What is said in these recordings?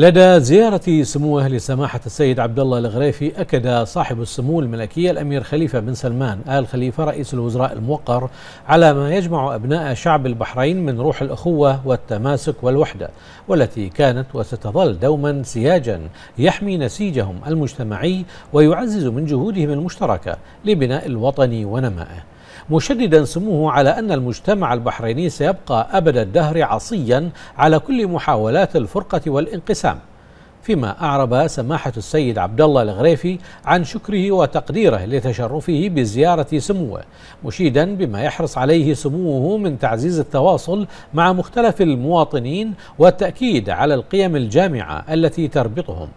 لدى زيارة سمو أهل سماحة السيد عبد الله الغريفي أكد صاحب السمو الملكية الأمير خليفة بن سلمان آل خليفة رئيس الوزراء الموقر على ما يجمع أبناء شعب البحرين من روح الأخوة والتماسك والوحدة والتي كانت وستظل دوما سياجا يحمي نسيجهم المجتمعي ويعزز من جهودهم المشتركة لبناء الوطن ونمائه مشددا سموه على أن المجتمع البحريني سيبقى أبد الدهر عصيا على كل محاولات الفرقة والانقسام فيما أعرب سماحة السيد عبد الله الغريفي عن شكره وتقديره لتشرفه بزيارة سموه مشيدا بما يحرص عليه سموه من تعزيز التواصل مع مختلف المواطنين والتأكيد على القيم الجامعة التي تربطهم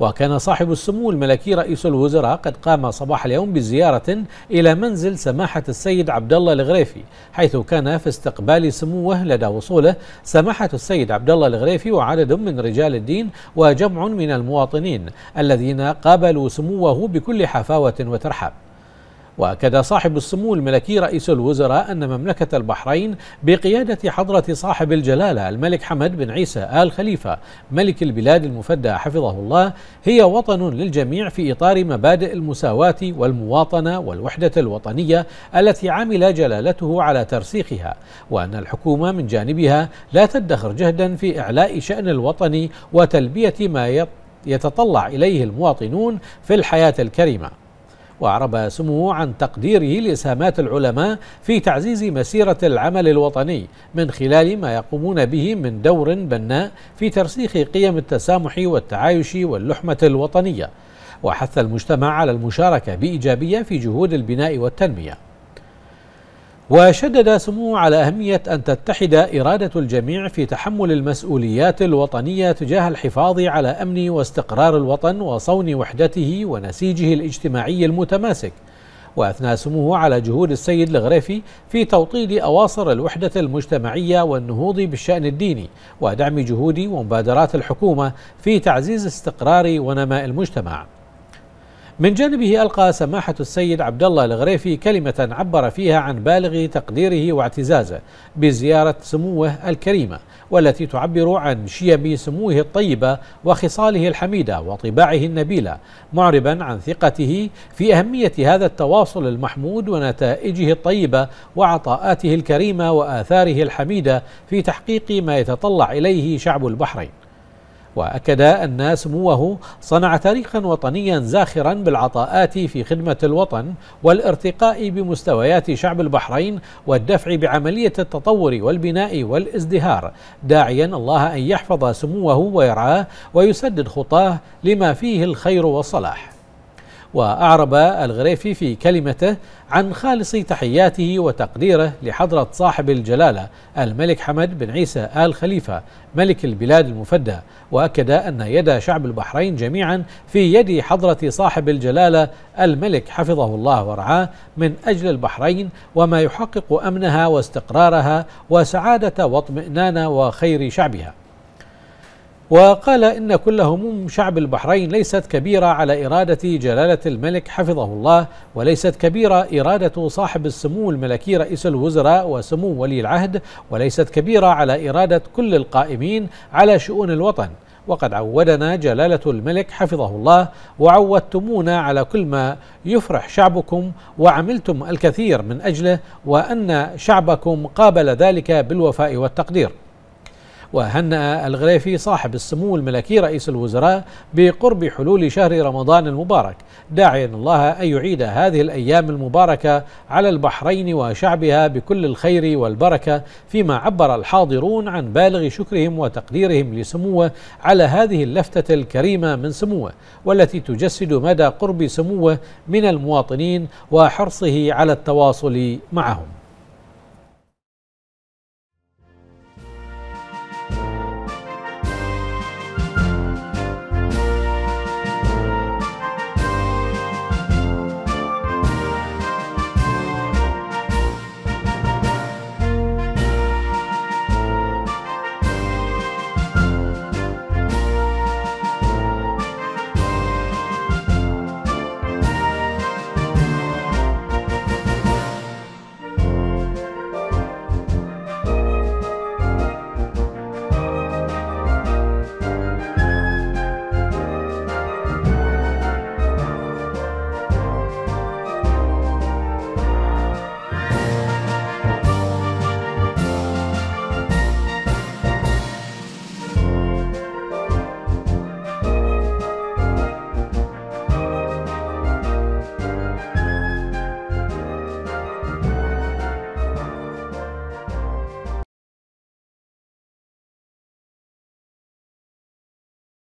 وكان صاحب السمو الملكي رئيس الوزراء قد قام صباح اليوم بزيارة إلى منزل سماحة السيد عبد الله الغريفي حيث كان في استقبال سموه لدى وصوله سماحة السيد عبد الله الغريفي وعدد من رجال الدين وجمع من المواطنين الذين قابلوا سموه بكل حفاوة وترحاب واكد صاحب السمو الملكي رئيس الوزراء ان مملكه البحرين بقياده حضره صاحب الجلاله الملك حمد بن عيسى ال خليفه ملك البلاد المفدى حفظه الله هي وطن للجميع في اطار مبادئ المساواه والمواطنه والوحده الوطنيه التي عمل جلالته على ترسيخها وان الحكومه من جانبها لا تدخر جهدا في اعلاء شان الوطن وتلبيه ما يتطلع اليه المواطنون في الحياه الكريمه وأعرب سموه عن تقديره لإسهامات العلماء في تعزيز مسيرة العمل الوطني من خلال ما يقومون به من دور بناء في ترسيخ قيم التسامح والتعايش واللحمة الوطنية وحث المجتمع على المشاركة بإيجابية في جهود البناء والتنمية وشدد سموه على أهمية أن تتحد إرادة الجميع في تحمل المسؤوليات الوطنية تجاه الحفاظ على أمن واستقرار الوطن وصون وحدته ونسيجه الاجتماعي المتماسك وأثنى سموه على جهود السيد الغريفي في توطيد أواصر الوحدة المجتمعية والنهوض بالشأن الديني ودعم جهود ومبادرات الحكومة في تعزيز استقرار ونماء المجتمع من جانبه ألقى سماحة السيد عبد الله الغريفي كلمة عبر فيها عن بالغ تقديره واعتزازه بزيارة سموه الكريمة والتي تعبر عن شيم سموه الطيبة وخصاله الحميدة وطباعه النبيلة معربا عن ثقته في أهمية هذا التواصل المحمود ونتائجه الطيبة وعطاءاته الكريمة وآثاره الحميدة في تحقيق ما يتطلع إليه شعب البحرين وأكد أن سموه صنع تاريخا وطنيا زاخرا بالعطاءات في خدمة الوطن والارتقاء بمستويات شعب البحرين والدفع بعملية التطور والبناء والازدهار داعيا الله أن يحفظ سموه ويرعاه ويسدد خطاه لما فيه الخير والصلاح وأعرب الغريفي في كلمته عن خالص تحياته وتقديره لحضرة صاحب الجلالة الملك حمد بن عيسى آل خليفة ملك البلاد المفدى وأكد أن يد شعب البحرين جميعا في يد حضرة صاحب الجلالة الملك حفظه الله ورعاه من أجل البحرين وما يحقق أمنها واستقرارها وسعادة واطمئنان وخير شعبها وقال إن كل هموم شعب البحرين ليست كبيرة على إرادة جلالة الملك حفظه الله وليست كبيرة إرادة صاحب السمو الملكي رئيس الوزراء وسمو ولي العهد وليست كبيرة على إرادة كل القائمين على شؤون الوطن وقد عودنا جلالة الملك حفظه الله وعودتمونا على كل ما يفرح شعبكم وعملتم الكثير من أجله وأن شعبكم قابل ذلك بالوفاء والتقدير وهنأ الغريفي صاحب السمو الملكي رئيس الوزراء بقرب حلول شهر رمضان المبارك داعيا الله أن يعيد هذه الأيام المباركة على البحرين وشعبها بكل الخير والبركة فيما عبر الحاضرون عن بالغ شكرهم وتقديرهم لسموه على هذه اللفتة الكريمة من سموه والتي تجسد مدى قرب سموه من المواطنين وحرصه على التواصل معهم